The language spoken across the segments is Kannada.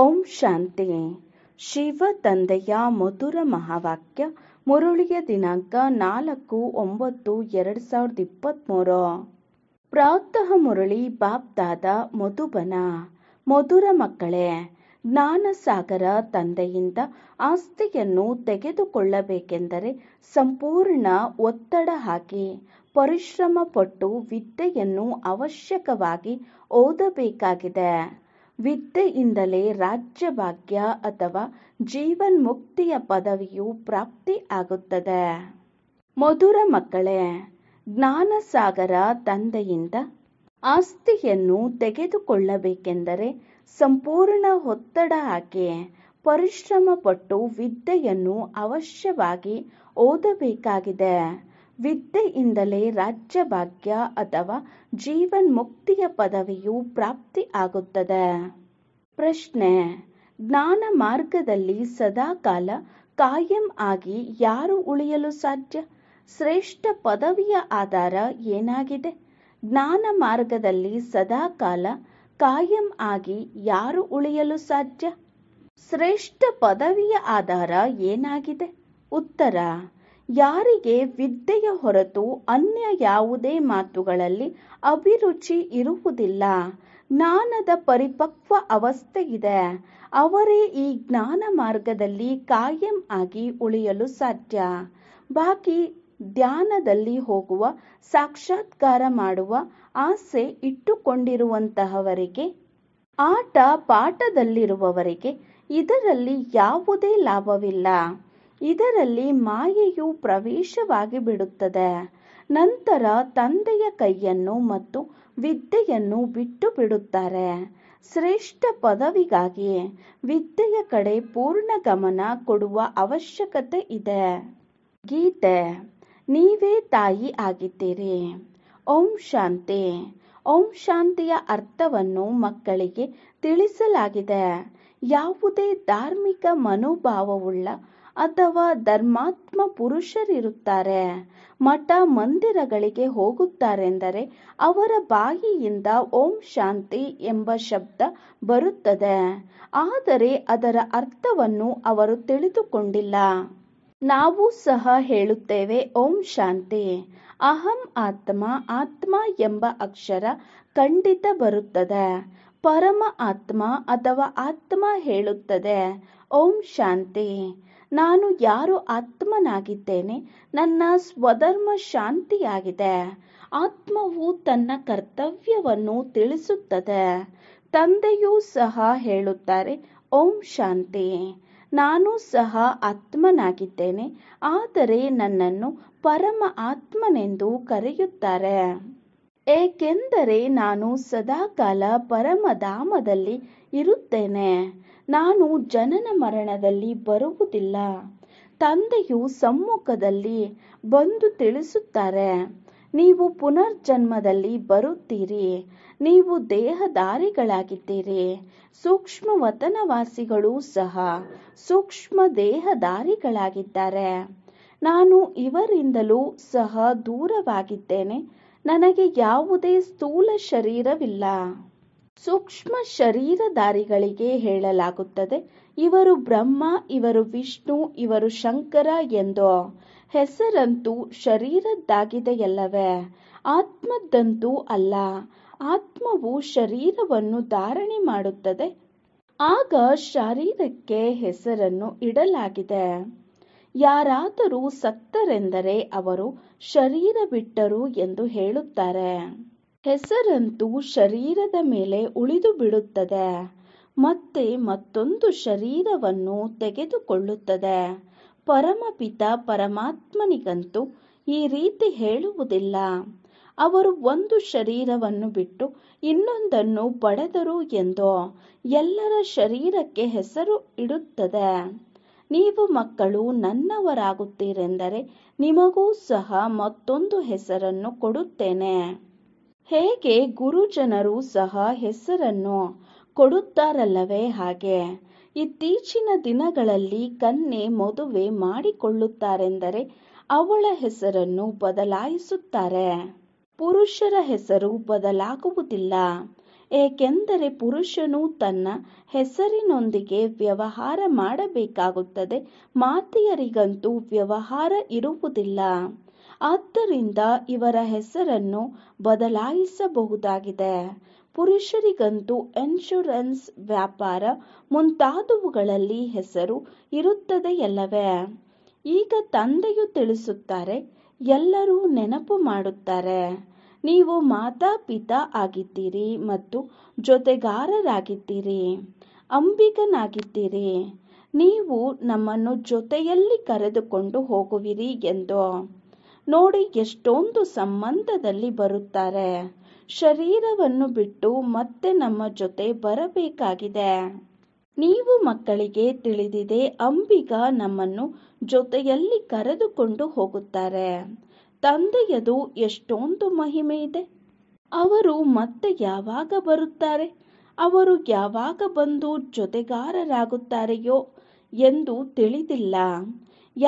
ಓಂ ಶಾಂತಿ ಶಿವ ತಂದೆಯ ಮಧುರ ಮಹಾವಾಕ್ಯ ಮುರುಳಿಯ ದಿನಾಂಕ ನಾಲ್ಕು ಒಂಬತ್ತು ಎರಡು ಸಾವಿರದ ಇಪ್ಪತ್ತ್ಮೂರು ಪ್ರಾತಃ ಮುರಳಿ ಬಾಪ್ದಾದ ಮಧುಬನ ಮಧುರ ಮಕ್ಕಳೇ ಜ್ಞಾನಸಾಗರ ತಂದೆಯಿಂದ ಆಸ್ತಿಯನ್ನು ತೆಗೆದುಕೊಳ್ಳಬೇಕೆಂದರೆ ಸಂಪೂರ್ಣ ಒತ್ತಡ ಹಾಕಿ ಪರಿಶ್ರಮ ಪಟ್ಟು ವಿದ್ಯೆಯನ್ನು ಅವಶ್ಯಕವಾಗಿ ಓದಬೇಕಾಗಿದೆ ವಿದ್ಯೆಯಿಂದಲೇ ರಾಜ್ಯಭಾಗ್ಯ ಅಥವಾ ಜೀವನ್ಮುಕ್ತಿಯ ಪದವಿಯು ಪ್ರಾಪ್ತಿ ಆಗುತ್ತದೆ ಮಧುರ ಮಕ್ಕಳೇ ಜ್ಞಾನಸಾಗರ ತಂದೆಯಿಂದ ಆಸ್ತಿಯನ್ನು ತೆಗೆದುಕೊಳ್ಳಬೇಕೆಂದರೆ ಸಂಪೂರ್ಣ ಒತ್ತಡ ಹಾಕಿ ಪರಿಶ್ರಮ ಪಟ್ಟು ವಿದ್ಯೆಯನ್ನು ಅವಶ್ಯವಾಗಿ ಓದಬೇಕಾಗಿದೆ ವಿದ್ಯೆಯಿಂದಲೇ ರಾಜ್ಯಭಾಗ್ಯ ಅಥವಾ ಜೀವನ್ ಮುಕ್ತಿಯ ಪದವಿಯು ಪ್ರಾಪ್ತಿ ಆಗುತ್ತದೆ. ಪ್ರಶ್ನೆ ಜ್ಞಾನ ಮಾರ್ಗದಲ್ಲಿ ಸದಾಕಾಲ ಕಾಯಂ ಆಗಿ ಯಾರು ಉಳಿಯಲು ಸಾಧ್ಯ? ಶ್ರೇಷ್ಠ ಪದವಿಯ ಆಧಾರ ಏನಾಗಿದೆ? ಜ್ಞಾನ ಮಾರ್ಗದಲ್ಲಿ ಸದಾಕಾಲ ಕಾಯಂ ಆಗಿ ಯಾರು ಉಳಿಯಲು ಸಾಧ್ಯ? ಶ್ರೇಷ್ಠ ಪದವಿಯ ಆಧಾರ ಏನಾಗಿದೆ? ಉತ್ತರ ಯಾರಿಗೆ ವಿದ್ಯೆಯ ಹೊರತು ಅನ್ಯ ಯಾವುದೇ ಮಾತುಗಳಲ್ಲಿ ಅಭಿರುಚಿ ಇರುವುದಿಲ್ಲ ಜ್ಞಾನದ ಪರಿಪಕ್ವ ಅವಸ್ಥೆ ಇದೆ ಅವರೇ ಈ ಜ್ಞಾನ ಮಾರ್ಗದಲ್ಲಿ ಕಾಯಂ ಆಗಿ ಉಳಿಯಲು ಸಾಧ್ಯ ಬಾಕಿ ಧ್ಯಾನದಲ್ಲಿ ಹೋಗುವ ಸಾಕ್ಷಾತ್ಕಾರ ಮಾಡುವ ಆಸೆ ಇಟ್ಟುಕೊಂಡಿರುವಂತಹವರಿಗೆ ಆಟ ಪಾಠದಲ್ಲಿರುವವರಿಗೆ ಇದರಲ್ಲಿ ಯಾವುದೇ ಲಾಭವಿಲ್ಲ ಇದರಲ್ಲಿ ಮಾಯೆಯು ಪ್ರವೇಶವಾಗಿ ಬಿಡುತ್ತದೆ ನಂತರ ತಂದೆಯ ಕೈಯನ್ನು ಮತ್ತು ವಿದ್ಯೆಯನ್ನು ಬಿಟ್ಟು ಬಿಡುತ್ತಾರೆ ಶ್ರೇಷ್ಠ ಪದವಿಗಾಗಿ ವಿದ್ಯೆಯ ಕಡೆ ಪೂರ್ಣ ಗಮನ ಕೊಡುವ ಅವಶ್ಯಕತೆ ಇದೆ ಗೀತೆ ನೀವೇ ತಾಯಿ ಆಗಿದ್ದೀರಿ ಓಂ ಶಾಂತಿ ಓಂ ಶಾಂತಿಯ ಅರ್ಥವನ್ನು ಮಕ್ಕಳಿಗೆ ತಿಳಿಸಲಾಗಿದೆ ಯಾವುದೇ ಧಾರ್ಮಿಕ ಮನೋಭಾವವುಳ್ಳ ಅಥವಾ ಧರ್ಮಾತ್ಮ ಪುರುಷರಿರುತ್ತಾರೆ ಮಠ ಮಂದಿರಗಳಿಗೆ ಹೋಗುತ್ತಾರೆಂದರೆ ಅವರ ಬಾಯಿಯಿಂದ ಓಂ ಶಾಂತಿ ಎಂಬ ಶಬ್ದ ಬರುತ್ತದೆ ಆದರೆ ಅದರ ಅರ್ಥವನ್ನು ಅವರು ತಿಳಿದುಕೊಂಡಿಲ್ಲ ನಾವು ಸಹ ಹೇಳುತ್ತೇವೆ ಓಂ ಶಾಂತಿ ಅಹಂ ಆತ್ಮ ಆತ್ಮ ಎಂಬ ಅಕ್ಷರ ಖಂಡಿತ ಬರುತ್ತದೆ ಪರಮ ಆತ್ಮ ಅಥವಾ ಆತ್ಮ ಹೇಳುತ್ತದೆ ಓಂ ಶಾಂತಿ ನಾನು ಯಾರು ಆತ್ಮನಾಗಿದ್ದೇನೆ ನನ್ನ ಸ್ವಧರ್ಮ ಶಾಂತಿಯಾಗಿದೆ ಆತ್ಮವು ತನ್ನ ಕರ್ತವ್ಯವನ್ನು ತಿಳಿಸುತ್ತದೆ ತಂದೆಯೂ ಸಹ ಹೇಳುತ್ತಾರೆ ಓಂ ಶಾಂತಿ ನಾನು ಸಹ ಆತ್ಮನಾಗಿದ್ದೇನೆ ಆದರೆ ನನ್ನನ್ನು ಪರಮ ಆತ್ಮನೆಂದು ಕರೆಯುತ್ತಾರೆ ಏಕೆಂದರೆ ನಾನು ಸದಾಕಾಲ ಪರಮಧಾಮದಲ್ಲಿ ಇರುತ್ತೇನೆ ನಾನು ಜನನ ಮರಣದಲ್ಲಿ ಬರುವುದಿಲ್ಲ ತಂದೆಯು ಸಮ್ಮುಖದಲ್ಲಿ ಬಂದು ತಿಳಿಸುತ್ತಾರೆ ನೀವು ಪುನರ್ಜನ್ಮದಲ್ಲಿ ಬರುತ್ತೀರಿ ನೀವು ದೇಹದಾರಿಗಳಾಗಿದ್ದೀರಿ ಸೂಕ್ಷ್ಮ ವತನವಾಸಿಗಳು ಸಹ ಸೂಕ್ಷ್ಮ ದೇಹದಾರಿಗಳಾಗಿದ್ದಾರೆ ನಾನು ಇವರಿಂದಲೂ ಸಹ ದೂರವಾಗಿದ್ದೇನೆ ನನಗೆ ಯಾವುದೇ ಸ್ಥೂಲ ಶರೀರವಿಲ್ಲ ಸೂಕ್ಷ್ಮ ಶರೀರಧಾರಿಗಳಿಗೆ ಹೇಳಲಾಗುತ್ತದೆ ಇವರು ಬ್ರಹ್ಮ ಇವರು ವಿಷ್ಣು ಇವರು ಶಂಕರ ಎಂದು ಹೆಸರಂತೂ ಶರೀರದ್ದಾಗಿದೆಯಲ್ಲವೇ ಆತ್ಮದ್ದಂತೂ ಅಲ್ಲ ಆತ್ಮವು ಶರೀರವನ್ನು ಧಾರಣೆ ಮಾಡುತ್ತದೆ ಆಗ ಶರೀರಕ್ಕೆ ಹೆಸರನ್ನು ಇಡಲಾಗಿದೆ ಯಾರಾದರೂ ಸತ್ತರೆಂದರೆ ಅವರು ಶರೀರ ಬಿಟ್ಟರು ಎಂದು ಹೇಳುತ್ತಾರೆ ಹೆಸರಂತೂ ಶರೀರದ ಮೇಲೆ ಉಳಿದು ಬಿಡುತ್ತದೆ ಮತ್ತೆ ಮತ್ತೊಂದು ಶರೀರವನ್ನು ತೆಗೆದುಕೊಳ್ಳುತ್ತದೆ ಪರಮಪಿತ ಪರಮಾತ್ಮನಿಗಂತೂ ಈ ರೀತಿ ಹೇಳುವುದಿಲ್ಲ ಅವರು ಒಂದು ಶರೀರವನ್ನು ಬಿಟ್ಟು ಇನ್ನೊಂದನ್ನು ಪಡೆದರು ಎಂದು ಎಲ್ಲರ ಶರೀರಕ್ಕೆ ಹೆಸರು ಇಡುತ್ತದೆ ನೀವು ಮಕ್ಕಳು ನನ್ನವರಾಗುತ್ತೀರೆಂದರೆ ನಿಮಗೂ ಸಹ ಮತ್ತೊಂದು ಹೆಸರನ್ನು ಕೊಡುತ್ತೇನೆ ಹೇಗೆ ಗುರುಜನರು ಸಹ ಹೆಸರನ್ನು ಕೊಡುತ್ತಾರಲ್ಲವೇ ಹಾಗೆ ಇತ್ತೀಚಿನ ದಿನಗಳಲ್ಲಿ ಕನ್ನೆ ಮದುವೆ ಮಾಡಿಕೊಳ್ಳುತ್ತಾರೆಂದರೆ ಅವಳ ಹೆಸರನ್ನು ಬದಲಾಯಿಸುತ್ತಾರೆ ಪುರುಷರ ಹೆಸರು ಬದಲಾಗುವುದಿಲ್ಲ ಏಕೆಂದರೆ ಪುರುಷನು ತನ್ನ ಹೆಸರಿನೊಂದಿಗೆ ವ್ಯವಹಾರ ಮಾಡಬೇಕಾಗುತ್ತದೆ ಮಾತೆಯರಿಗಂತೂ ವ್ಯವಹಾರ ಇರುವುದಿಲ್ಲ ಆದ್ದರಿಂದ ಇವರ ಹೆಸರನ್ನು ಬದಲಾಯಿಸಬಹುದಾಗಿದೆ ಪುರುಷರಿಗಂತೂ ಇನ್ಶೂರೆನ್ಸ್ ವ್ಯಾಪಾರ ಮುಂತಾದವುಗಳಲ್ಲಿ ಹೆಸರು ಇರುತ್ತದೆಯಲ್ಲವೇ ಈಗ ತಂದೆಯು ತಿಳಿಸುತ್ತಾರೆ ಎಲ್ಲರೂ ನೆನಪು ಮಾಡುತ್ತಾರೆ ನೀವು ಮಾತಾಪಿತಾ ಆಗಿದ್ದೀರಿ ಮತ್ತು ಜೊತೆಗಾರರಾಗಿದ್ದೀರಿ ಅಂಬಿಗನಾಗಿದ್ದೀರಿ ನೀವು ನಮ್ಮನ್ನು ಜೊತೆಯಲ್ಲಿ ಕರೆದುಕೊಂಡು ಹೋಗುವಿರಿ ಎಂದು ನೋಡಿ ಎಷ್ಟೊಂದು ಸಂಬಂಧದಲ್ಲಿ ಬರುತ್ತಾರೆ ಶರೀರವನ್ನು ಬಿಟ್ಟು ಮತ್ತೆ ನಮ್ಮ ಜೊತೆ ಬರಬೇಕಾಗಿದೆ ನೀವು ಮಕ್ಕಳಿಗೆ ತಿಳಿದಿದೆ ಅಂಬಿಗ ನಮ್ಮನ್ನು ಜೊತೆಯಲ್ಲಿ ಕರೆದುಕೊಂಡು ಹೋಗುತ್ತಾರೆ ತಂದೆಯದು ಎಷ್ಟೊಂದು ಮಹಿಮೆ ಇದೆ ಅವರು ಮತ್ತೆ ಯಾವಾಗ ಬರುತ್ತಾರೆ ಅವರು ಯಾವಾಗ ಬಂದು ಜೊತೆಗಾರರಾಗುತ್ತಾರೆಯೋ ಎಂದು ತಿಳಿದಿಲ್ಲ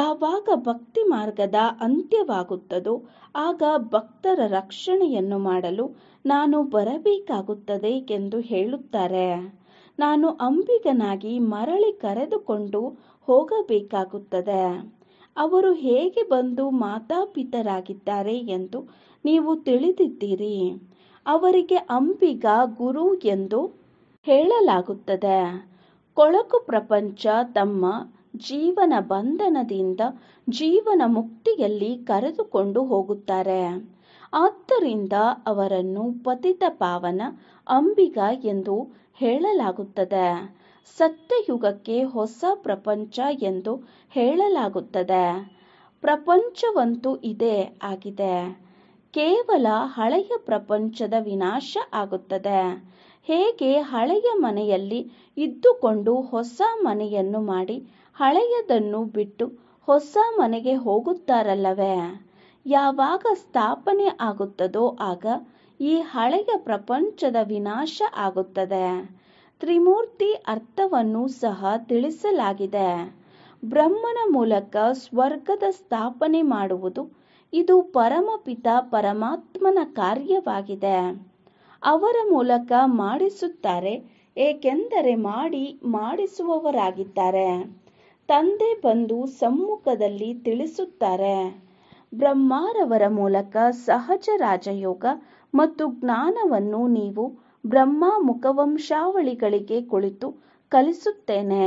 ಯಾವಾಗ ಭಕ್ತಿ ಮಾರ್ಗದ ಅಂತ್ಯವಾಗುತ್ತದೋ ಆಗ ಭಕ್ತರ ರಕ್ಷಣೆಯನ್ನು ಮಾಡಲು ನಾನು ಬರಬೇಕಾಗುತ್ತದೆ ಎಂದು ಹೇಳುತ್ತಾರೆ ನಾನು ಅಂಬಿಗನಾಗಿ ಮರಳಿ ಕರೆದುಕೊಂಡು ಹೋಗಬೇಕಾಗುತ್ತದೆ ಅವರು ಹೇಗೆ ಬಂದು ಮಾತಾಪಿತರಾಗಿದ್ದಾರೆ ಎಂದು ನೀವು ತಿಳಿದಿದ್ದೀರಿ ಅವರಿಗೆ ಅಂಬಿಗ ಗುರು ಎಂದು ಹೇಳಲಾಗುತ್ತದೆ ಕೊಳಕು ಪ್ರಪಂಚ ತಮ್ಮ ಜೀವನ ಬಂಧನದಿಂದ ಜೀವನ ಮುಕ್ತಿಯಲ್ಲಿ ಕರೆದುಕೊಂಡು ಹೋಗುತ್ತಾರೆ ಆದ್ದರಿಂದ ಅವರನ್ನು ಪತಿತ ಪಾವನ ಅಂಬಿಗ ಎಂದು ಹೇಳಲಾಗುತ್ತದೆ ಸತ್ಯಯುಗಕ್ಕೆ ಹೊಸ ಪ್ರಪಂಚ ಎಂದು ಹೇಳಲಾಗುತ್ತದೆ ಪ್ರಪಂಚವಂತೂ ಇದೇ ಆಗಿದೆ ಕೇವಲ ಹಳೆಯ ಪ್ರಪಂಚದ ವಿನಾಶ ಆಗುತ್ತದೆ ಹೇಗೆ ಹಳೆಯ ಮನೆಯಲ್ಲಿ ಇದ್ದುಕೊಂಡು ಹೊಸ ಮನೆಯನ್ನು ಮಾಡಿ ಹಳೆಯದನ್ನು ಬಿಟ್ಟು ಹೊಸ ಮನೆಗೆ ಹೋಗುತ್ತಾರಲ್ಲವೇ ಯಾವಾಗ ಸ್ಥಾಪನೆ ಆಗುತ್ತದೋ ಆಗ ಈ ಹಳೆಯ ಪ್ರಪಂಚದ ವಿನಾಶ ಆಗುತ್ತದೆ ತ್ರಿಮೂರ್ತಿ ಅರ್ಥವನ್ನು ಸಹ ತಿಳಿಸಲಾಗಿದೆ ಬ್ರಹ್ಮನ ಮೂಲಕ ಸ್ವರ್ಗದ ಸ್ಥಾಪನೆ ಮಾಡುವುದು ಇದು ಪರಮಪಿತ ಪರಮಾತ್ಮನ ಕಾರ್ಯವಾಗಿದೆ ಅವರ ಮೂಲಕ ಮಾಡಿಸುತ್ತಾರೆ ಏಕೆಂದರೆ ಮಾಡಿ ಮಾಡಿಸುವವರಾಗಿದ್ದಾರೆ ತಂದೆ ಬಂದು ಸಮ್ಮುಖದಲ್ಲಿ ತಿಳಿಸುತ್ತಾರೆ ಬ್ರಹ್ಮಾರವರ ಮೂಲಕ ಸಹಜ ರಾಜಯೋಗ ಮತ್ತು ಜ್ಞಾನವನ್ನು ನೀವು ಬ್ರಹ್ಮ ಮುಖವಂಶಾವಳಿಗಳಿಗೆ ಕುಳಿತು ಕಲಿಸುತ್ತೇನೆ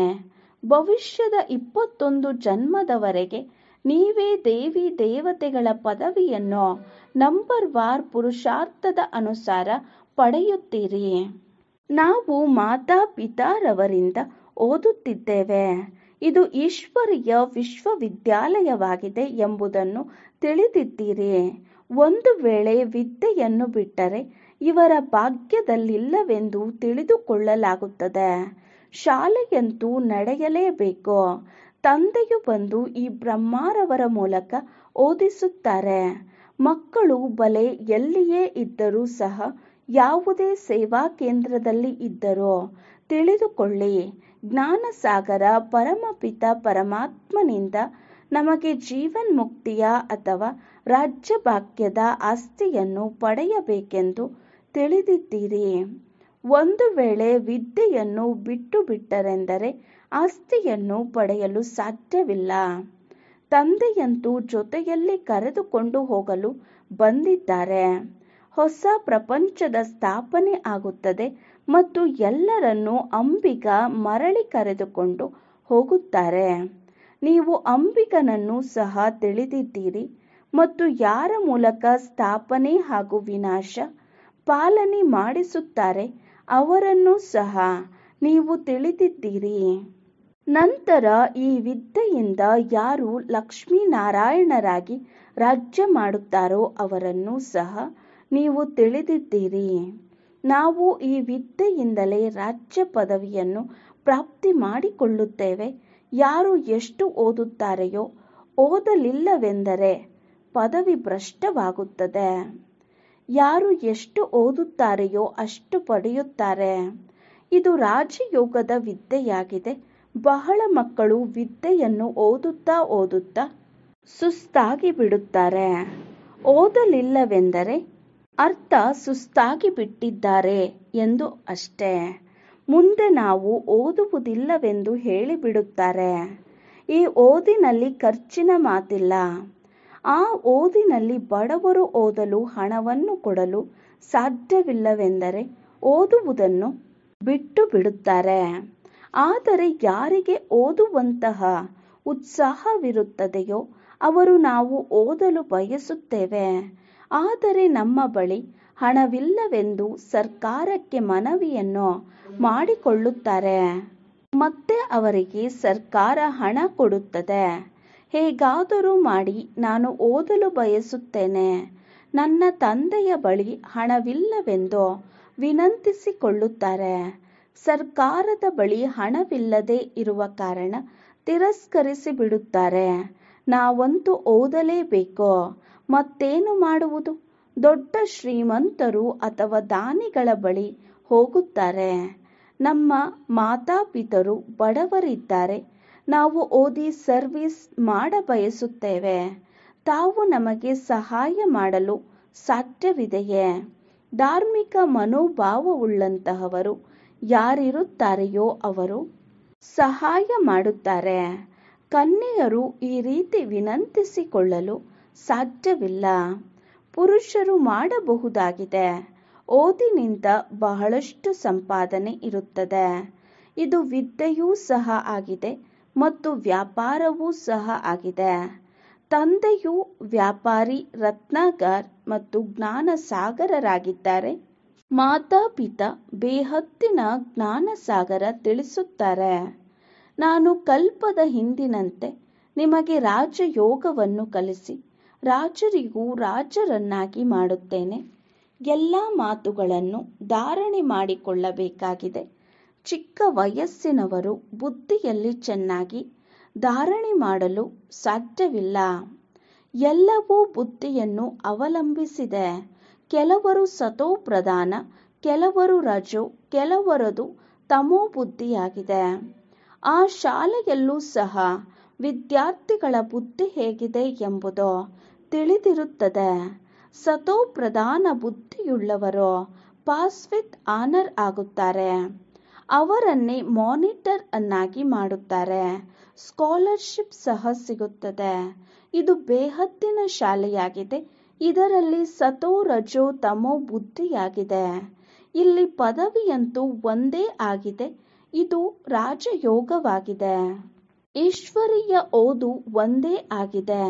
ಭವಿಷ್ಯದ ಇಪ್ಪತ್ತೊಂದು ಜನ್ಮದವರೆಗೆ ನೀವೇ ದೇವಿ ದೇವತೆಗಳ ಪದವಿಯನ್ನು ನಂಬರ್ ವಾರ್ ಪುರುಷಾರ್ಥದ ಅನುಸಾರ ಪಡೆಯುತ್ತೀರಿ ನಾವು ಮಾತಾ ಪಿತಾರವರಿಂದ ಓದುತ್ತಿದ್ದೇವೆ ಇದು ಈಶ್ವರೀಯ ವಿಶ್ವವಿದ್ಯಾಲಯವಾಗಿದೆ ಎಂಬುದನ್ನು ತಿಳಿದಿದ್ದೀರಿ ಒಂದು ವೇಳೆ ವಿದ್ಯೆಯನ್ನು ಬಿಟ್ಟರೆ ಇವರ ಭಾಗ್ಯದಲ್ಲಿಲ್ಲವೆಂದು ತಿಳಿದುಕೊಳ್ಳಲಾಗುತ್ತದೆ ಶಾಲೆಯಂತೂ ನಡೆಯಲೇಬೇಕು ತಂದೆಯು ಬಂದು ಈ ಬ್ರಹ್ಮಾರವರ ಮೂಲಕ ಓದಿಸುತ್ತಾರೆ ಮಕ್ಕಳು ಬಲೆ ಎಲ್ಲಿಯೇ ಇದ್ದರೂ ಸಹ ಯಾವುದೇ ಸೇವಾ ಕೇಂದ್ರದಲ್ಲಿ ಇದ್ದರೂ ತಿಳಿದುಕೊಳ್ಳಿ ಜ್ಞಾನಸಾಗರ ಪರಮಪಿತ ಪರಮಾತ್ಮನಿಂದ ನಮಗೆ ಜೀವನ್ ಮುಕ್ತಿಯ ಅಥವಾ ರಾಜ್ಯಭಾಗ್ಯದ ಆಸ್ತಿಯನ್ನು ಪಡೆಯಬೇಕೆಂದು ತಿಳಿದಿದ್ದೀರಿ ಒಂದು ವೇಳೆ ವಿದ್ಯೆಯನ್ನು ಬಿಟ್ಟು ಬಿಟ್ಟರೆಂದರೆ ಆಸ್ತಿಯನ್ನು ಪಡೆಯಲು ಸಾಧ್ಯವಿಲ್ಲ ತಂದೆಯಂತೂ ಜೊತೆಯಲ್ಲಿ ಕರೆದುಕೊಂಡು ಹೋಗಲು ಬಂದಿದ್ದಾರೆ ಹೊಸ ಪ್ರಪಂಚದ ಸ್ಥಾಪನೆ ಆಗುತ್ತದೆ ಮತ್ತು ಎಲ್ಲರನ್ನು ಅಂಬಿಗ ಮರಳಿ ಕರೆದುಕೊಂಡು ಹೋಗುತ್ತಾರೆ ನೀವು ಅಂಬಿಗನನ್ನು ಸಹ ತಿಳಿದಿದ್ದೀರಿ ಮತ್ತು ಯಾರ ಮೂಲಕ ಸ್ಥಾಪನೆ ಹಾಗೂ ವಿನಾಶ ಪಾಲನೆ ಮಾಡಿಸುತ್ತಾರೆ ಅವರನ್ನು ಸಹ ನೀವು ತಿಳಿದಿದ್ದೀರಿ ನಂತರ ಈ ವಿದ್ಯೆಯಿಂದ ಯಾರು ಲಕ್ಷ್ಮೀನಾರಾಯಣರಾಗಿ ರಾಜ್ಯ ಮಾಡುತ್ತಾರೋ ಅವರನ್ನು ಸಹ ನೀವು ತಿಳಿದಿದ್ದೀರಿ ನಾವು ಈ ವಿದ್ಯೆಯಿಂದಲೇ ರಾಜ್ಯ ಪದವಿಯನ್ನು ಪ್ರಾಪ್ತಿ ಮಾಡಿಕೊಳ್ಳುತ್ತೇವೆ ಯಾರು ಎಷ್ಟು ಓದುತ್ತಾರೆಯೋ ಓದಲಿಲ್ಲವೆಂದರೆ ಪದವಿ ಭ್ರಷ್ಟವಾಗುತ್ತದೆ ಯಾರು ಎಷ್ಟು ಓದುತ್ತಾರೆಯೋ ಅಷ್ಟು ಪಡೆಯುತ್ತಾರೆ ಇದು ರಾಜಯೋಗದ ವಿದ್ಯೆಯಾಗಿದೆ ಬಹಳ ಮಕ್ಕಳು ವಿದ್ಯೆಯನ್ನು ಓದುತ್ತಾ ಓದುತ್ತಾ ಸುಸ್ತಾಗಿ ಬಿಡುತ್ತಾರೆ ಓದಲಿಲ್ಲವೆಂದರೆ ಅರ್ಥ ಸುಸ್ತಾಗಿ ಬಿಟ್ಟಿದ್ದಾರೆ ಎಂದು ಅಷ್ಟೇ ಮುಂದೆ ನಾವು ಓದುವುದಿಲ್ಲವೆಂದು ಹೇಳಿಬಿಡುತ್ತಾರೆ ಈ ಓದಿನಲ್ಲಿ ಖರ್ಚಿನ ಮಾತಿಲ್ಲ ಆ ಓದಿನಲ್ಲಿ ಬಡವರು ಓದಲು ಹಣವನ್ನು ಕೊಡಲು ಸಾಧ್ಯವಿಲ್ಲವೆಂದರೆ ಓದುವುದನ್ನು ಬಿಟ್ಟು ಬಿಡುತ್ತಾರೆ ಆದರೆ ಯಾರಿಗೆ ಓದುವಂತಹ ಉತ್ಸಾಹವಿರುತ್ತದೆಯೋ ಅವರು ನಾವು ಓದಲು ಬಯಸುತ್ತೇವೆ ಆದರೆ ನಮ್ಮ ಬಳಿ ಹಣವಿಲ್ಲವೆಂದು ಸರ್ಕಾರಕ್ಕೆ ಮನವಿಯನ್ನು ಮಾಡಿಕೊಳ್ಳುತ್ತಾರೆ ಮತ್ತೆ ಅವರಿಗೆ ಸರ್ಕಾರ ಹಣ ಕೊಡುತ್ತದೆ ಹೇಗಾದರೂ ಮಾಡಿ ನಾನು ಓದಲು ಬಯಸುತ್ತೇನೆ ನನ್ನ ತಂದೆಯ ಬಳಿ ಹಣವಿಲ್ಲವೆಂದು ವಿನಂತಿಸಿಕೊಳ್ಳುತ್ತಾರೆ ಸರ್ಕಾರದ ಬಳಿ ಹಣವಿಲ್ಲದೆ ಇರುವ ಕಾರಣ ತಿರಸ್ಕರಿಸಿ ಬಿಡುತ್ತಾರೆ ನಾವಂತೂ ಓದಲೇಬೇಕು ಮತ್ತೇನು ಮಾಡುವುದು ದೊಡ್ಡ ಶ್ರೀಮಂತರು ಅಥವಾ ದಾನಿಗಳ ಬಳಿ ಹೋಗುತ್ತಾರೆ ನಮ್ಮ ಮಾತಾಪಿತರು ಬಡವರಿದ್ದಾರೆ ನಾವು ಓದಿ ಸರ್ವಿಸ್ ಮಾಡ ಬಯಸುತ್ತೇವೆ ತಾವು ನಮಗೆ ಸಹಾಯ ಮಾಡಲು ಸಾಧ್ಯವಿದೆಯೇ ಧಾರ್ಮಿಕ ಮನೋಭಾವವುಳ್ಳಂತಹವರು ಯಾರಿರುತ್ತಾರೆಯೋ ಅವರು ಸಹಾಯ ಮಾಡುತ್ತಾರೆ ಕನ್ಯೆಯರು ಈ ರೀತಿ ವಿನಂತಿಸಿಕೊಳ್ಳಲು ಸಾಧ್ಯವಿಲ್ಲ ಪುರುಷರು ಮಾಡಬಹುದಾಗಿದೆ ಓದಿನಿಂದ ಬಹಳಷ್ಟು ಸಂಪಾದನೆ ಇರುತ್ತದೆ ಇದು ವಿದ್ಯೆಯೂ ಸಹ ಆಗಿದೆ ಮತ್ತು ವ್ಯಾಪಾರವೂ ಸಹ ಆಗಿದೆ ತಂದೆಯು ವ್ಯಾಪಾರಿ ರತ್ನಾಗರ್ ಮತ್ತು ಜ್ಞಾನ ಸಾಗರರಾಗಿದ್ದಾರೆ ಬೇಹತ್ತಿನ ಜ್ಞಾನ ಜ್ಞಾನಸಾಗರ ತಿಳಿಸುತ್ತಾರೆ ನಾನು ಕಲ್ಪದ ಹಿಂದಿನಂತೆ ನಿಮಗೆ ರಾಜಯೋಗವನ್ನು ಕಲಿಸಿ ರಾಜರಿಗೂ ರಾಜರನ್ನಾಗಿ ಮಾಡುತ್ತೇನೆ ಎಲ್ಲ ಮಾತುಗಳನ್ನು ಧಾರಣೆ ಮಾಡಿಕೊಳ್ಳಬೇಕಾಗಿದೆ ಚಿಕ್ಕ ವಯಸ್ಸಿನವರು ಬುದ್ಧಿಯಲ್ಲಿ ಚೆನ್ನಾಗಿ ಧಾರಣೆ ಮಾಡಲು ಸಾಧ್ಯವಿಲ್ಲ ಎಲ್ಲವೂ ಬುದ್ಧಿಯನ್ನು ಅವಲಂಬಿಸಿದೆ ಕೆಲವರು ಸತೋ ಪ್ರಧಾನ ಕೆಲವರು ರಜೋ ಕೆಲವರದು ತಮೋ ಬುದ್ಧಿಯಾಗಿದೆ ಆ ಶಾಲೆಯಲ್ಲೂ ಸಹ ವಿದ್ಯಾರ್ಥಿಗಳ ಬುದ್ಧಿ ಹೇಗಿದೆ ಎಂಬುದು ತಿಳಿದಿರುತ್ತದೆ ಸತೋ ಪ್ರಧಾನ ಬುದ್ಧಿಯುಳ್ಳವರು ಪಾಸ್ವಿತ್ ಆನರ್ ಆಗುತ್ತಾರೆ ಅವರನ್ನೇ ಮಾನಿಟರ್ ಅನ್ನಾಗಿ ಮಾಡುತ್ತಾರೆ ಸ್ಕಾಲರ್ಶಿಪ್ ಸಹ ಸಿಗುತ್ತದೆ ಇದು ಬೇಹತ್ತಿನ ಶಾಲೆಯಾಗಿದೆ ಇದರಲ್ಲಿ ಸತೋ ರಜೋ ತಮೋ ಬುದ್ಧಿಯಾಗಿದೆ ಇಲ್ಲಿ ಪದವಿಯಂತೂ ಒಂದೇ ಆಗಿದೆ ಇದು ರಾಜಯೋಗವಾಗಿದೆ ಈಶ್ವರೀಯ ಓದು ಒಂದೇ ಆಗಿದೆ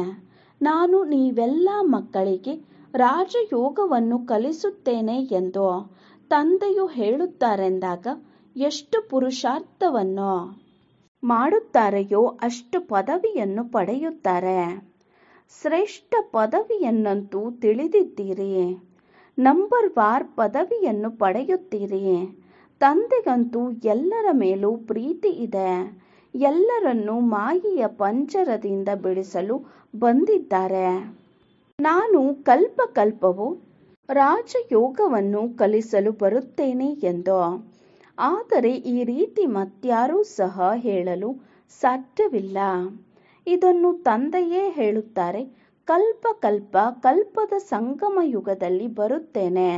ನಾನು ನೀವೆಲ್ಲ ಮಕ್ಕಳಿಗೆ ರಾಜಯೋಗವನ್ನು ಕಲಿಸುತ್ತೇನೆ ಎಂದು ತಂದೆಯು ಹೇಳುತ್ತಾರೆಂದಾಗ ಎಷ್ಟು ಪುರುಷಾರ್ಥವನ್ನು ಮಾಡುತ್ತಾರೆಯೋ ಅಷ್ಟು ಪದವಿಯನ್ನು ಪಡೆಯುತ್ತಾರೆ ಶ್ರೇಷ್ಠ ಪದವಿಯನ್ನಂತೂ ತಿಳಿದಿದ್ದೀರಿ ನಂಬರ್ ವಾರ್ ಪದವಿಯನ್ನು ಪಡೆಯುತ್ತೀರಿ ತಂದೆಗಂತೂ ಎಲ್ಲರ ಮೇಲೂ ಪ್ರೀತಿ ಇದೆ ಎಲ್ಲರನ್ನು ಮಾಯಿಯ ಪಂಚರದಿಂದ ಬಿಡಿಸಲು ಬಂದಿದ್ದಾರೆ ನಾನು ಕಲ್ಪಕಲ್ಪವು ರಾಜಯೋಗವನ್ನು ಕಲಿಸಲು ಬರುತ್ತೇನೆ ಎಂದು ಆದರೆ ಈ ರೀತಿ ಮತ್ಯಾರೂ ಸಹ ಹೇಳಲು ಸಾಧ್ಯವಿಲ್ಲ ಇದನ್ನು ತಂದೆಯೇ ಹೇಳುತ್ತಾರೆ ಕಲ್ಪಕಲ್ಪ ಕಲ್ಪದ ಸಂಗಮ ಯುಗದಲ್ಲಿ ಬರುತ್ತೇನೆ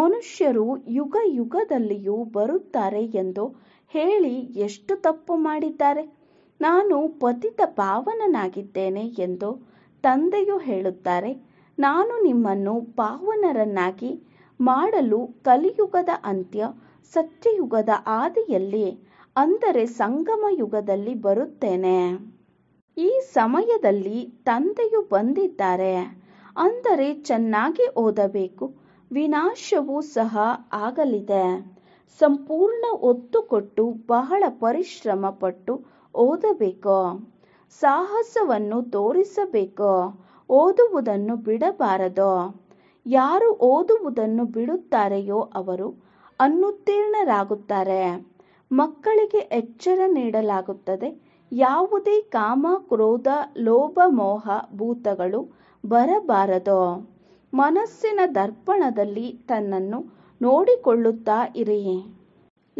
ಮನುಷ್ಯರು ಯುಗ ಯುಗದಲ್ಲಿಯೂ ಬರುತ್ತಾರೆ ಎಂದು ಹೇಳಿ ಎಷ್ಟು ತಪ್ಪು ಮಾಡಿದ್ದಾರೆ ನಾನು ಪತಿತ ಪಾವನನಾಗಿದ್ದೇನೆ ಎಂದು ತಂದೆಯು ಹೇಳುತ್ತಾರೆ ನಾನು ನಿಮ್ಮನ್ನು ಪಾವನರನ್ನಾಗಿ ಮಾಡಲು ಕಲಿಯುಗದ ಅಂತ್ಯ ಸತ್ಯಯುಗದ ಆದಿಯಲ್ಲಿ ಅಂದರೆ ಸಂಗಮ ಯುಗದಲ್ಲಿ ಬರುತ್ತೇನೆ ಈ ಸಮಯದಲ್ಲಿ ತಂದೆಯು ಬಂದಿದ್ದಾರೆ ಅಂದರೆ ಚೆನ್ನಾಗಿ ಓದಬೇಕು ವಿನಾಶವೂ ಸಹ ಆಗಲಿದೆ ಸಂಪೂರ್ಣ ಒತ್ತು ಕೊಟ್ಟು ಬಹಳ ಪರಿಶ್ರಮ ಪಟ್ಟು ಓದಬೇಕು ಸಾಹಸವನ್ನು ತೋರಿಸಬೇಕು ಓದುವುದನ್ನು ಬಿಡಬಾರದು ಯಾರು ಓದುವುದನ್ನು ಬಿಡುತ್ತಾರೆಯೋ ಅವರು ಅನುತ್ತೀರ್ಣರಾಗುತ್ತಾರೆ ಮಕ್ಕಳಿಗೆ ಎಚ್ಚರ ನೀಡಲಾಗುತ್ತದೆ ಯಾವುದೇ ಕಾಮ ಕ್ರೋಧ ಲೋಭ ಮೋಹ ಭೂತಗಳು ಬರಬಾರದು ಮನಸ್ಸಿನ ದರ್ಪಣದಲ್ಲಿ ತನ್ನನ್ನು ನೋಡಿಕೊಳ್ಳುತ್ತಾ ಇರಿ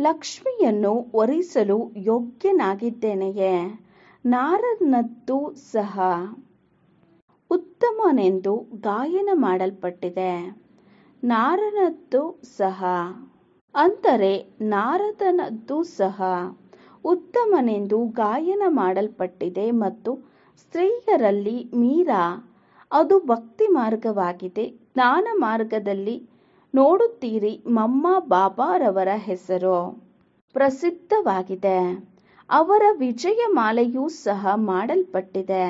ಲಕ್ಷ್ಮಿಯನ್ನು ಒರಿಸಲು ಯೋಗ್ಯನಾಗಿದ್ದೇನೆಯೇ ನಾರನದ್ದು ಸಹ ಉತ್ತಮನೆಂದು ಗಾಯನ ಮಾಡಲ್ಪಟ್ಟಿದೆ ನಾರನದ್ದು ಸಹ ಅಂದರೆ ನಾರದನದ್ದು ಸಹ ಉತ್ತಮನೆಂದು ಗಾಯನ ಮಾಡಲ್ಪಟ್ಟಿದೆ ಮತ್ತು ಸ್ತ್ರೀಯರಲ್ಲಿ ಮೀರಾ ಅದು ಭಕ್ತಿ ಮಾರ್ಗವಾಗಿದೆ ಜ್ಞಾನ ಮಾರ್ಗದಲ್ಲಿ ನೋಡುತ್ತೀರಿ ಮಮ್ಮ ಬಾಬಾರವರ ಹೆಸರು ಪ್ರಸಿದ್ಧವಾಗಿದೆ ಅವರ ವಿಜಯ ಮಾಲೆಯೂ ಸಹ ಮಾಡಲ್ಪಟ್ಟಿದೆ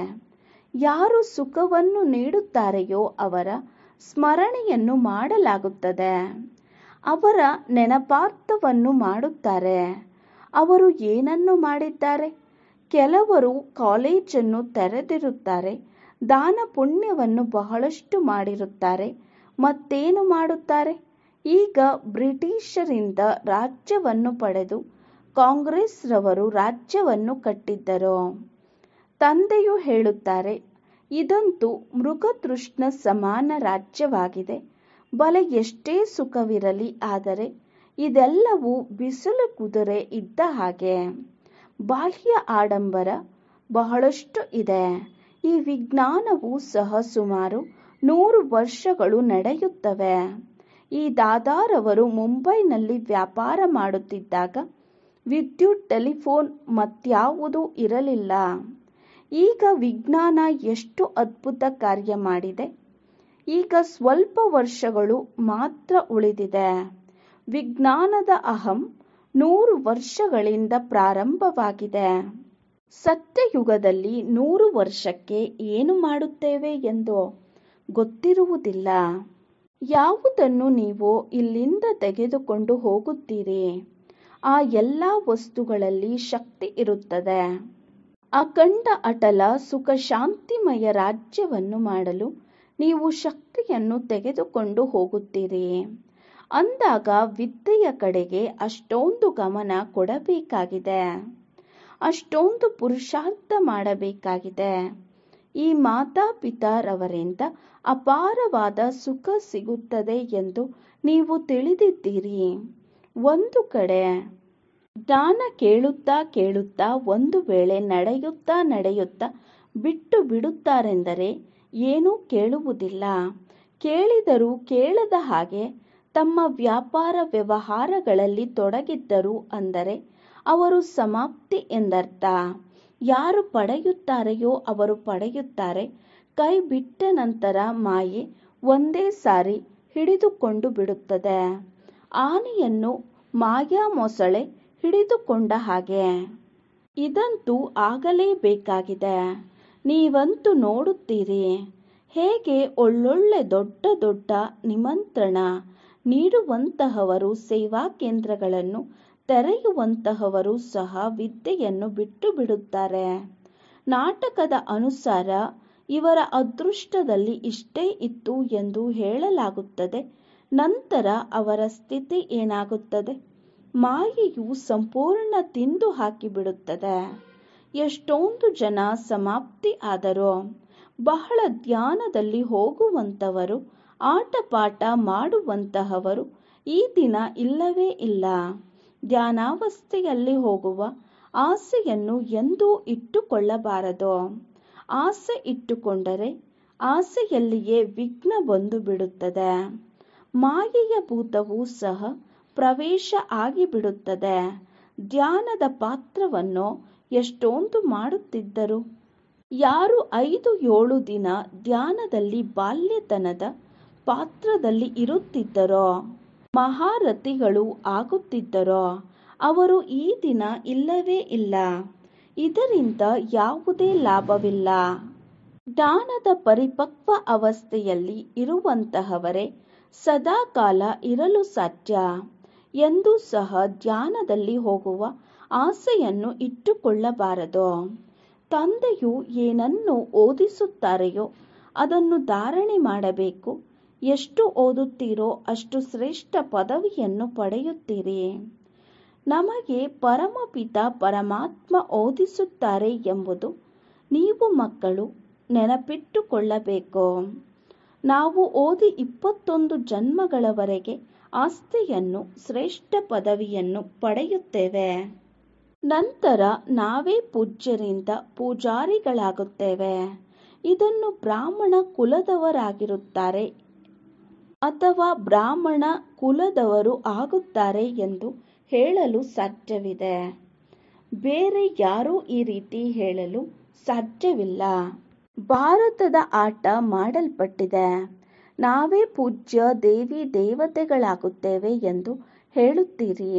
ಯಾರು ಸುಖವನ್ನು ನೀಡುತ್ತಾರೆಯೋ ಅವರ ಸ್ಮರಣೆಯನ್ನು ಮಾಡಲಾಗುತ್ತದೆ ಅವರ ನೆನಪಾರ್ಥವನ್ನು ಮಾಡುತ್ತಾರೆ ಅವರು ಏನನ್ನು ಮಾಡಿದ್ದಾರೆ ಕೆಲವರು ಕಾಲೇಜನ್ನು ತೆರೆದಿರುತ್ತಾರೆ ದಾನ ಪುಣ್ಯವನ್ನು ಬಹಳಷ್ಟು ಮಾಡಿರುತ್ತಾರೆ ಮತ್ತೇನು ಮಾಡುತ್ತಾರೆ ಈಗ ಬ್ರಿಟಿಷರಿಂದ ರಾಜ್ಯವನ್ನು ಪಡೆದು ಕಾಂಗ್ರೆಸ್ ರವರು ರಾಜ್ಯವನ್ನು ಕಟ್ಟಿದ್ದರು ತಂದೆಯು ಹೇಳುತ್ತಾರೆ ಇದಂತೂ ಮೃಗತೃಷ್ಣ ಸಮಾನ ರಾಜ್ಯವಾಗಿದೆ ಬಲ ಎಷ್ಟೇ ಸುಖವಿರಲಿ ಆದರೆ ಇದೆಲ್ಲವೂ ಬಿಸಿಲು ಕುದುರೆ ಇದ್ದ ಹಾಗೆ ಬಾಹ್ಯ ಆಡಂಬರ ಬಹಳಷ್ಟು ಇದೆ ಈ ವಿಜ್ಞಾನವು ಸಹ ಸುಮಾರು ನೂರು ವರ್ಷಗಳು ನಡೆಯುತ್ತವೆ ಈ ದಾದಾರವರು ಮುಂಬೈನಲ್ಲಿ ವ್ಯಾಪಾರ ಮಾಡುತ್ತಿದ್ದಾಗ ವಿದ್ಯುತ್ ಟೆಲಿಫೋನ್ ಮತ್ಯಾವುದೂ ಇರಲಿಲ್ಲ ಈಗ ವಿಜ್ಞಾನ ಎಷ್ಟು ಅದ್ಭುತ ಕಾರ್ಯ ಮಾಡಿದೆ ಈಗ ಸ್ವಲ್ಪ ವರ್ಷಗಳು ಮಾತ್ರ ಉಳಿದಿದೆ ವಿಜ್ಞಾನದ ಅಹಂ ನೂರು ವರ್ಷಗಳಿಂದ ಪ್ರಾರಂಭವಾಗಿದೆ ಸತ್ಯಯುಗದಲ್ಲಿ ನೂರು ವರ್ಷಕ್ಕೆ ಏನು ಮಾಡುತ್ತೇವೆ ಎಂದು ಗೊತ್ತಿರುವುದಿಲ್ಲ ಯಾವುದನ್ನು ನೀವು ಇಲ್ಲಿಂದ ತೆಗೆದುಕೊಂಡು ಹೋಗುತ್ತೀರಿ ಆ ಎಲ್ಲ ವಸ್ತುಗಳಲ್ಲಿ ಶಕ್ತಿ ಇರುತ್ತದೆ ಅಖಂಡ ಅಟಲ ಸುಖ ಶಾಂತಿಮಯ ರಾಜ್ಯವನ್ನು ಮಾಡಲು ನೀವು ಶಕ್ತಿಯನ್ನು ತೆಗೆದುಕೊಂಡು ಹೋಗುತ್ತೀರಿ ಅಂದಾಗ ವಿದ್ಯೆಯ ಕಡೆಗೆ ಅಷ್ಟೊಂದು ಗಮನ ಕೊಡಬೇಕಾಗಿದೆ ಅಷ್ಟೊಂದು ಪುರುಷಾರ್ಥ ಮಾಡಬೇಕಾಗಿದೆ ಈ ಮಾತಾಪಿತಾರವರಿಂದ ಅಪಾರವಾದ ಸುಖ ಸಿಗುತ್ತದೆ ಎಂದು ನೀವು ತಿಳಿದಿದ್ದೀರಿ ಒಂದು ಕಡೆ ದಾನ ಕೇಳುತ್ತಾ ಕೇಳುತ್ತಾ ಒಂದು ವೇಳೆ ನಡೆಯುತ್ತಾ ನಡೆಯುತ್ತಾ ಬಿಟ್ಟು ಬಿಡುತ್ತಾರೆಂದರೆ ಏನೂ ಕೇಳುವುದಿಲ್ಲ ಕೇಳಿದರೂ ಕೇಳದ ಹಾಗೆ ತಮ್ಮ ವ್ಯಾಪಾರ ವ್ಯವಹಾರಗಳಲ್ಲಿ ತೊಡಗಿದ್ದರು ಅಂದರೆ ಅವರು ಸಮಾಪ್ತಿ ಎಂದರ್ಥ ಯಾರು ಪಡೆಯುತ್ತಾರೆಯೋ ಅವರು ಪಡೆಯುತ್ತಾರೆ ಕೈ ಬಿಟ್ಟ ನಂತರ ಮಾಯೆ ಒಂದೇ ಸಾರಿ ಹಿಡಿದುಕೊಂಡು ಬಿಡುತ್ತದೆ ಆನೆಯನ್ನು ಮಾಯಾ ಮೊಸಳೆ ಹಿಡಿದುಕೊಂಡ ಹಾಗೆ ಇದಂತೂ ಆಗಲೇಬೇಕಾಗಿದೆ ನೀವಂತೂ ನೋಡುತ್ತೀರಿ ಹೇಗೆ ಒಳ್ಳೊಳ್ಳೆ ದೊಡ್ಡ ದೊಡ್ಡ ನಿಮಂತ್ರಣ ನೀಡುವಂತಹವರು ಸೇವಾ ಕೇಂದ್ರಗಳನ್ನು ತೆರೆಯುವಂತಹವರು ಸಹ ವಿದ್ಯೆಯನ್ನು ಬಿಟ್ಟು ಬಿಡುತ್ತಾರೆ ನಾಟಕದ ಅನುಸಾರ ಇವರ ಅದೃಷ್ಟದಲ್ಲಿ ಇಷ್ಟೇ ಇತ್ತು ಎಂದು ಹೇಳಲಾಗುತ್ತದೆ ನಂತರ ಅವರ ಸ್ಥಿತಿ ಏನಾಗುತ್ತದೆ ಮಾಯೆಯು ಸಂಪೂರ್ಣ ತಿಂದು ಹಾಕಿಬಿಡುತ್ತದೆ ಎಷ್ಟೊಂದು ಜನ ಸಮಾಪ್ತಿ ಆದರೂ ಬಹಳ ಧ್ಯಾನದಲ್ಲಿ ಹೋಗುವಂತವರು ಆಟಪಾಠ ಮಾಡುವಂತಹವರು ಈ ದಿನ ಇಲ್ಲವೇ ಇಲ್ಲ ಧ್ಯಾನಾವಸ್ಥೆಯಲ್ಲಿ ಹೋಗುವ ಆಸೆಯನ್ನು ಎಂದೂ ಇಟ್ಟುಕೊಳ್ಳಬಾರದು ಆಸೆ ಇಟ್ಟುಕೊಂಡರೆ ಆಸೆಯಲ್ಲಿಯೇ ವಿಘ್ನ ಬಂದು ಬಿಡುತ್ತದೆ ಮಾಯೆಯ ಭೂತವೂ ಸಹ ಪ್ರವೇಶ ಆಗಿಬಿಡುತ್ತದೆ ಧ್ಯಾನದ ಪಾತ್ರವನ್ನು ಎಷ್ಟೊಂದು ಮಾಡುತ್ತಿದ್ದರು ಯಾರು ಐದು ಏಳು ದಿನ ಧ್ಯಾನದಲ್ಲಿ ಬಾಲ್ಯತನದ ಪಾತ್ರದಲ್ಲಿ ಇರುತ್ತಿದ್ದರೋ ಮಹಾರಥಿಗಳು ಆಗುತ್ತಿದ್ದರೋ ಅವರು ಈ ದಿನ ಇಲ್ಲವೇ ಇಲ್ಲ ಇದರಿಂದ ಯಾವುದೇ ಲಾಭವಿಲ್ಲ ಜ್ಞಾನದ ಪರಿಪಕ್ವ ಅವಸ್ಥೆಯಲ್ಲಿ ಇರುವಂತಹವರೇ ಸದಾಕಾಲ ಇರಲು ಸಾಧ್ಯ ಎಂದು ಸಹ ಧ್ಯಾನದಲ್ಲಿ ಹೋಗುವ ಆಸೆಯನ್ನು ಇಟ್ಟುಕೊಳ್ಳಬಾರದು ತಂದೆಯು ಏನನ್ನು ಓದಿಸುತ್ತಾರೆಯೋ ಅದನ್ನು ಧಾರಣೆ ಮಾಡಬೇಕು ಎಷ್ಟು ಓದುತ್ತೀರೋ ಅಷ್ಟು ಶ್ರೇಷ್ಠ ಪದವಿಯನ್ನು ಪಡೆಯುತ್ತೀರಿ ನಮಗೆ ಪರಮಪಿತ ಪರಮಾತ್ಮ ಓದಿಸುತ್ತಾರೆ ಎಂಬುದು ನೀವು ಮಕ್ಕಳು ನೆನಪಿಟ್ಟುಕೊಳ್ಳಬೇಕು ನಾವು ಓದಿ ಇಪ್ಪತ್ತೊಂದು ಜನ್ಮಗಳವರೆಗೆ ಆಸ್ತಿಯನ್ನು ಶ್ರೇಷ್ಠ ಪದವಿಯನ್ನು ಪಡೆಯುತ್ತೇವೆ ನಂತರ ನಾವೇ ಪೂಜ್ಯರಿಂದ ಪೂಜಾರಿಗಳಾಗುತ್ತೇವೆ ಇದನ್ನು ಬ್ರಾಹ್ಮಣ ಕುಲದವರಾಗಿರುತ್ತಾರೆ ಅಥವಾ ಬ್ರಾಹ್ಮಣ ಕುಲದವರು ಆಗುತ್ತಾರೆ ಎಂದು ಹೇಳಲು ಸಾಧ್ಯವಿದೆ ಬೇರೆ ಯಾರೂ ಈ ರೀತಿ ಹೇಳಲು ಸಾಧ್ಯವಿಲ್ಲ ಭಾರತದ ಆಟ ಮಾಡಲ್ಪಟ್ಟಿದೆ ನಾವೇ ಪೂಜ್ಯ ದೇವಿ ದೇವತೆಗಳಾಗುತ್ತೇವೆ ಎಂದು ಹೇಳುತ್ತೀರಿ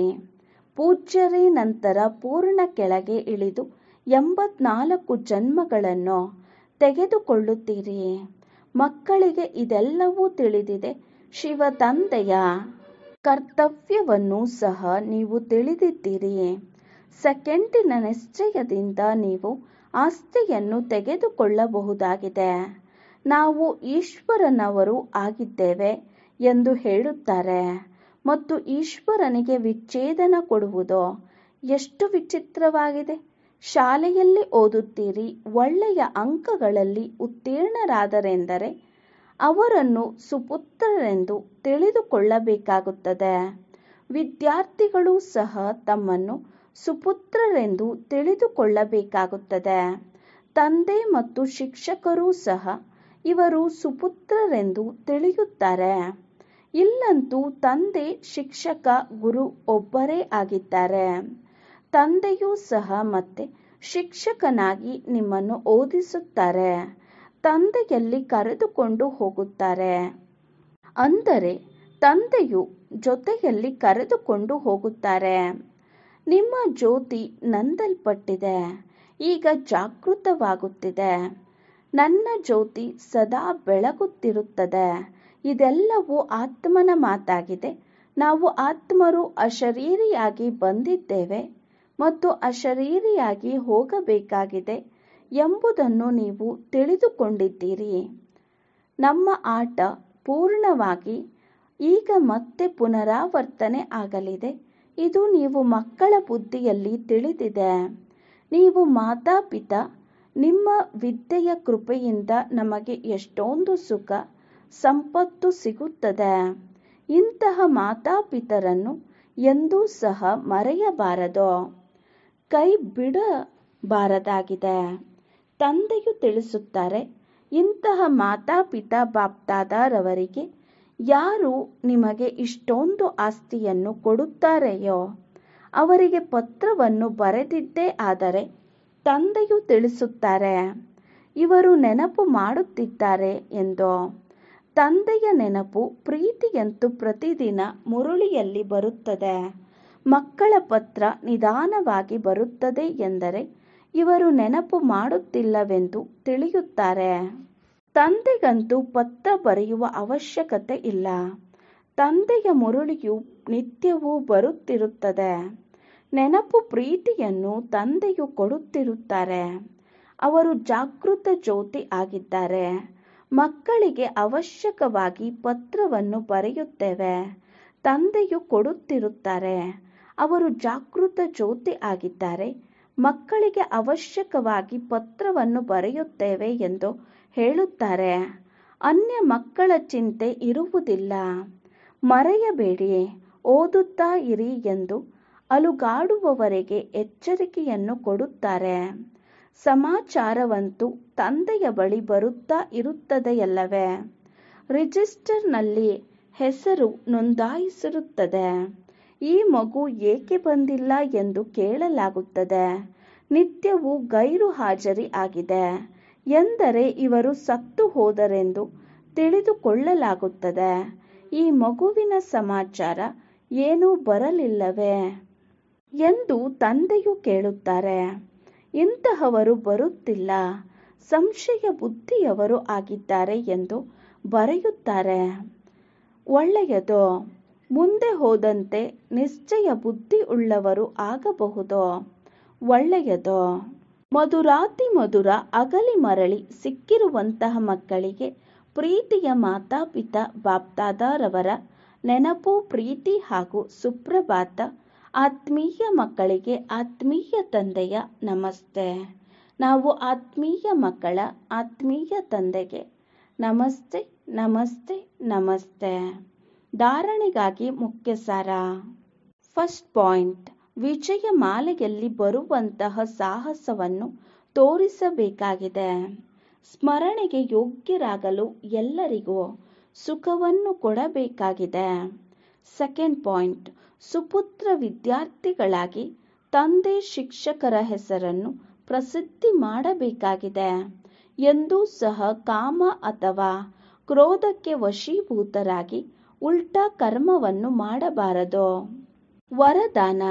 ಪೂಜ್ಯರೇ ನಂತರ ಪೂರ್ಣ ಕೆಳಗೆ ಇಳಿದು ಎಂಬತ್ನಾಲ್ಕು ಜನ್ಮಗಳನ್ನು ತೆಗೆದುಕೊಳ್ಳುತ್ತೀರಿ ಮಕ್ಕಳಿಗೆ ಇದೆಲ್ಲವೂ ತಿಳಿದಿದೆ ತಂದೆಯ ಕರ್ತವ್ಯವನ್ನು ಸಹ ನೀವು ತಿಳಿದಿದ್ದೀರಿ ಸೆಕೆಂಡಿನ ನಿಶ್ಚಯದಿಂದ ನೀವು ಆಸ್ತಿಯನ್ನು ತೆಗೆದುಕೊಳ್ಳಬಹುದಾಗಿದೆ ನಾವು ಈಶ್ವರನವರು ಆಗಿದ್ದೇವೆ ಎಂದು ಹೇಳುತ್ತಾರೆ ಮತ್ತು ಈಶ್ವರನಿಗೆ ವಿಚ್ಛೇದನ ಕೊಡುವುದು ಎಷ್ಟು ವಿಚಿತ್ರವಾಗಿದೆ ಶಾಲೆಯಲ್ಲಿ ಓದುತ್ತೀರಿ ಒಳ್ಳೆಯ ಅಂಕಗಳಲ್ಲಿ ಉತ್ತೀರ್ಣರಾದರೆಂದರೆ ಅವರನ್ನು ಸುಪುತ್ರರೆಂದು ತಿಳಿದುಕೊಳ್ಳಬೇಕಾಗುತ್ತದೆ ವಿದ್ಯಾರ್ಥಿಗಳು ಸಹ ತಮ್ಮನ್ನು ಸುಪುತ್ರರೆಂದು ತಿಳಿದುಕೊಳ್ಳಬೇಕಾಗುತ್ತದೆ ತಂದೆ ಮತ್ತು ಶಿಕ್ಷಕರು ಸಹ ಇವರು ಸುಪುತ್ರರೆಂದು ತಿಳಿಯುತ್ತಾರೆ ಇಲ್ಲಂತೂ ತಂದೆ ಶಿಕ್ಷಕ ಗುರು ಒಬ್ಬರೇ ಆಗಿದ್ದಾರೆ ತಂದೆಯೂ ಸಹ ಮತ್ತೆ ಶಿಕ್ಷಕನಾಗಿ ನಿಮ್ಮನ್ನು ಓದಿಸುತ್ತಾರೆ ತಂದೆಯಲ್ಲಿ ಕರೆದುಕೊಂಡು ಹೋಗುತ್ತಾರೆ ಅಂದರೆ ತಂದೆಯು ಜೊತೆಯಲ್ಲಿ ಕರೆದುಕೊಂಡು ಹೋಗುತ್ತಾರೆ ನಿಮ್ಮ ಜ್ಯೋತಿ ನಂದಲ್ಪಟ್ಟಿದೆ ಈಗ ಜಾಗೃತವಾಗುತ್ತಿದೆ ನನ್ನ ಜ್ಯೋತಿ ಸದಾ ಬೆಳಗುತ್ತಿರುತ್ತದೆ ಇದೆಲ್ಲವೂ ಆತ್ಮನ ಮಾತಾಗಿದೆ ನಾವು ಆತ್ಮರು ಅಶರೀರಿಯಾಗಿ ಬಂದಿದ್ದೇವೆ ಮತ್ತು ಅಶರೀರಿಯಾಗಿ ಹೋಗಬೇಕಾಗಿದೆ ಎಂಬುದನ್ನು ನೀವು ತಿಳಿದುಕೊಂಡಿದ್ದೀರಿ ನಮ್ಮ ಆಟ ಪೂರ್ಣವಾಗಿ ಈಗ ಮತ್ತೆ ಪುನರಾವರ್ತನೆ ಆಗಲಿದೆ ಇದು ನೀವು ಮಕ್ಕಳ ಬುದ್ಧಿಯಲ್ಲಿ ತಿಳಿದಿದೆ ನೀವು ಮಾತಾಪಿತ ನಿಮ್ಮ ವಿದ್ಯೆಯ ಕೃಪೆಯಿಂದ ನಮಗೆ ಎಷ್ಟೊಂದು ಸುಖ ಸಂಪತ್ತು ಸಿಗುತ್ತದೆ ಇಂತಹ ಮಾತಾಪಿತರನ್ನು ಎಂದೂ ಸಹ ಮರೆಯಬಾರದು ಕೈ ಬಿಡಬಾರದಾಗಿದೆ ತಂದೆಯು ತಿಳಿಸುತ್ತಾರೆ ಇಂತಹ ಪಿತಾ ಬಾಪ್ತಾದಾರವರಿಗೆ ಯಾರು ನಿಮಗೆ ಇಷ್ಟೊಂದು ಆಸ್ತಿಯನ್ನು ಕೊಡುತ್ತಾರೆಯೋ ಅವರಿಗೆ ಪತ್ರವನ್ನು ಬರೆದಿದ್ದೇ ಆದರೆ ತಂದೆಯು ತಿಳಿಸುತ್ತಾರೆ ಇವರು ನೆನಪು ಮಾಡುತ್ತಿದ್ದಾರೆ ಎಂದು ತಂದೆಯ ನೆನಪು ಪ್ರೀತಿಯಂತೂ ಪ್ರತಿದಿನ ಮುರುಳಿಯಲ್ಲಿ ಬರುತ್ತದೆ ಮಕ್ಕಳ ಪತ್ರ ನಿಧಾನವಾಗಿ ಬರುತ್ತದೆ ಎಂದರೆ ಇವರು ನೆನಪು ಮಾಡುತ್ತಿಲ್ಲವೆಂದು ತಿಳಿಯುತ್ತಾರೆ ತಂದೆಗಂತೂ ಪತ್ರ ಬರೆಯುವ ಅವಶ್ಯಕತೆ ಇಲ್ಲ ತಂದೆಯ ಮುರುಳಿಯು ನಿತ್ಯವೂ ಬರುತ್ತಿರುತ್ತದೆ ನೆನಪು ಪ್ರೀತಿಯನ್ನು ತಂದೆಯು ಕೊಡುತ್ತಿರುತ್ತಾರೆ ಅವರು ಜಾಗೃತ ಜ್ಯೋತಿ ಆಗಿದ್ದಾರೆ ಮಕ್ಕಳಿಗೆ ಅವಶ್ಯಕವಾಗಿ ಪತ್ರವನ್ನು ಬರೆಯುತ್ತೇವೆ ತಂದೆಯು ಕೊಡುತ್ತಿರುತ್ತಾರೆ ಅವರು ಜಾಗೃತ ಜ್ಯೋತಿ ಆಗಿದ್ದಾರೆ ಮಕ್ಕಳಿಗೆ ಅವಶ್ಯಕವಾಗಿ ಪತ್ರವನ್ನು ಬರೆಯುತ್ತೇವೆ ಎಂದು ಹೇಳುತ್ತಾರೆ ಅನ್ಯ ಮಕ್ಕಳ ಚಿಂತೆ ಇರುವುದಿಲ್ಲ ಮರೆಯಬೇಡಿ ಓದುತ್ತಾ ಇರಿ ಎಂದು ಅಲುಗಾಡುವವರೆಗೆ ಎಚ್ಚರಿಕೆಯನ್ನು ಕೊಡುತ್ತಾರೆ ಸಮಾಚಾರವಂತೂ ತಂದೆಯ ಬಳಿ ಬರುತ್ತಾ ಇರುತ್ತದೆಯಲ್ಲವೇ ರಿಜಿಸ್ಟರ್ನಲ್ಲಿ ಹೆಸರು ನೋಂದಾಯಿಸಿರುತ್ತದೆ ಈ ಮಗು ಏಕೆ ಬಂದಿಲ್ಲ ಎಂದು ಕೇಳಲಾಗುತ್ತದೆ ನಿತ್ಯವೂ ಗೈರು ಹಾಜರಿ ಆಗಿದೆ ಎಂದರೆ ಇವರು ಸತ್ತು ಹೋದರೆಂದು ತಿಳಿದುಕೊಳ್ಳಲಾಗುತ್ತದೆ ಈ ಮಗುವಿನ ಸಮಾಚಾರ ಏನೂ ಬರಲಿಲ್ಲವೇ ಎಂದು ತಂದೆಯು ಕೇಳುತ್ತಾರೆ ಇಂತಹವರು ಬರುತ್ತಿಲ್ಲ ಸಂಶಯ ಬುದ್ಧಿಯವರು ಆಗಿದ್ದಾರೆ ಎಂದು ಬರೆಯುತ್ತಾರೆ ಒಳ್ಳೆಯದು ಮುಂದೆ ಹೋದಂತೆ ನಿಶ್ಚಯ ಬುದ್ಧಿ ಉಳ್ಳವರು ಆಗಬಹುದೋ ಒಳ್ಳೆಯದೋ ಮಧುರಾತಿ ಮಧುರ ಅಗಲಿ ಮರಳಿ ಸಿಕ್ಕಿರುವಂತಹ ಮಕ್ಕಳಿಗೆ ಪ್ರೀತಿಯ ಮಾತಾಪಿತ ಬಾಪ್ತಾದಾರವರ ನೆನಪು ಪ್ರೀತಿ ಹಾಗೂ ಸುಪ್ರಭಾತ ಆತ್ಮೀಯ ಮಕ್ಕಳಿಗೆ ಆತ್ಮೀಯ ತಂದೆಯ ನಮಸ್ತೆ ನಾವು ಆತ್ಮೀಯ ಮಕ್ಕಳ ಆತ್ಮೀಯ ತಂದೆಗೆ ನಮಸ್ತೆ ನಮಸ್ತೆ ನಮಸ್ತೆ ಧಾರಣೆಗಾಗಿ ಮುಖ್ಯ ಸಾರ ಫಸ್ಟ್ ಪಾಯಿಂಟ್ ವಿಜಯ ಮಾಲೆಯಲ್ಲಿ ಬರುವಂತಹ ಸಾಹಸವನ್ನು ತೋರಿಸಬೇಕಾಗಿದೆ ಸ್ಮರಣೆಗೆ ಯೋಗ್ಯರಾಗಲು ಎಲ್ಲರಿಗೂ ಸುಖವನ್ನು ಕೊಡಬೇಕಾಗಿದೆ ಸೆಕೆಂಡ್ ಪಾಯಿಂಟ್ ಸುಪುತ್ರ ವಿದ್ಯಾರ್ಥಿಗಳಾಗಿ ತಂದೆ ಶಿಕ್ಷಕರ ಹೆಸರನ್ನು ಪ್ರಸಿದ್ಧಿ ಮಾಡಬೇಕಾಗಿದೆ ಎಂದೂ ಸಹ ಕಾಮ ಅಥವಾ ಕ್ರೋಧಕ್ಕೆ ವಶೀಭೂತರಾಗಿ ಉಲ್ಟಾ ಕರ್ಮವನ್ನು ಮಾಡಬಾರದು ವರದಾನ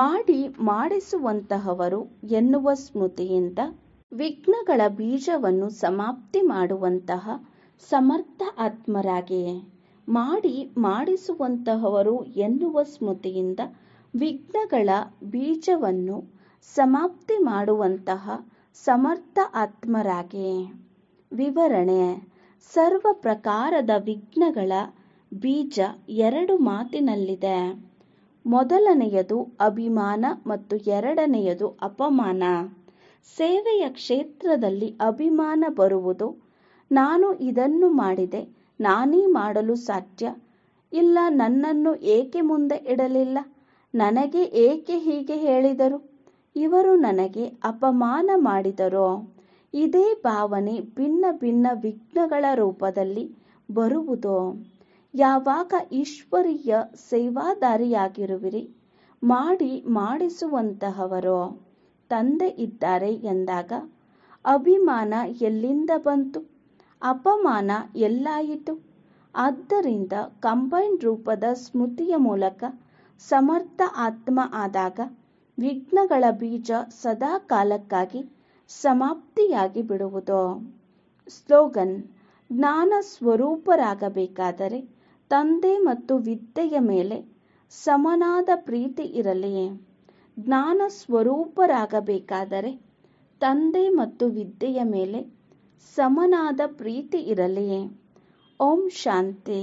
ಮಾಡಿ ಮಾಡಿಸುವಂತಹವರು ಎನ್ನುವ ಸ್ಮೃತಿಯಿಂದ ವಿಘ್ನಗಳ ಬೀಜವನ್ನು ಸಮಾಪ್ತಿ ಮಾಡುವಂತಹ ಸಮರ್ಥ ಆತ್ಮರಾಗಿ ಮಾಡಿ ಮಾಡಿಸುವಂತಹವರು ಎನ್ನುವ ಸ್ಮೃತಿಯಿಂದ ವಿಘ್ನಗಳ ಬೀಜವನ್ನು ಸಮಾಪ್ತಿ ಮಾಡುವಂತಹ ಸಮರ್ಥ ಆತ್ಮರಾಗಿ ವಿವರಣೆ ಸರ್ವ ಪ್ರಕಾರದ ವಿಘ್ನಗಳ ಬೀಜ ಎರಡು ಮಾತಿನಲ್ಲಿದೆ ಮೊದಲನೆಯದು ಅಭಿಮಾನ ಮತ್ತು ಎರಡನೆಯದು ಅಪಮಾನ ಸೇವೆಯ ಕ್ಷೇತ್ರದಲ್ಲಿ ಅಭಿಮಾನ ಬರುವುದು ನಾನು ಇದನ್ನು ಮಾಡಿದೆ ನಾನೇ ಮಾಡಲು ಸಾಧ್ಯ ಇಲ್ಲ ನನ್ನನ್ನು ಏಕೆ ಮುಂದೆ ಇಡಲಿಲ್ಲ ನನಗೆ ಏಕೆ ಹೀಗೆ ಹೇಳಿದರು ಇವರು ನನಗೆ ಅಪಮಾನ ಮಾಡಿದರು ಇದೇ ಭಾವನೆ ಭಿನ್ನ ಭಿನ್ನ ವಿಘ್ನಗಳ ರೂಪದಲ್ಲಿ ಬರುವುದು ಯಾವಾಗ ಈಶ್ವರೀಯ ಸೇವಾದಾರಿಯಾಗಿರುವಿರಿ ಮಾಡಿ ಮಾಡಿಸುವಂತಹವರೋ ತಂದೆ ಇದ್ದಾರೆ ಎಂದಾಗ ಅಭಿಮಾನ ಎಲ್ಲಿಂದ ಬಂತು ಅಪಮಾನ ಎಲ್ಲಾಯಿತು ಆದ್ದರಿಂದ ಕಂಬೈನ್ ರೂಪದ ಸ್ಮೃತಿಯ ಮೂಲಕ ಸಮರ್ಥ ಆತ್ಮ ಆದಾಗ ವಿಘ್ನಗಳ ಬೀಜ ಸದಾ ಕಾಲಕ್ಕಾಗಿ ಸಮಾಪ್ತಿಯಾಗಿ ಬಿಡುವುದು ಸ್ಲೋಗನ್ ಜ್ಞಾನ ಸ್ವರೂಪರಾಗಬೇಕಾದರೆ ತಂದೆ ಮತ್ತು ವಿದ್ಯೆಯ ಮೇಲೆ ಸಮನಾದ ಪ್ರೀತಿ ಇರಲಿ ಜ್ಞಾನ ಸ್ವರೂಪರಾಗಬೇಕಾದರೆ ತಂದೆ ಮತ್ತು ವಿದ್ಯೆಯ ಮೇಲೆ ಸಮನಾದ ಪ್ರೀತಿ ಇರಲಿ ಓಂ ಶಾಂತಿ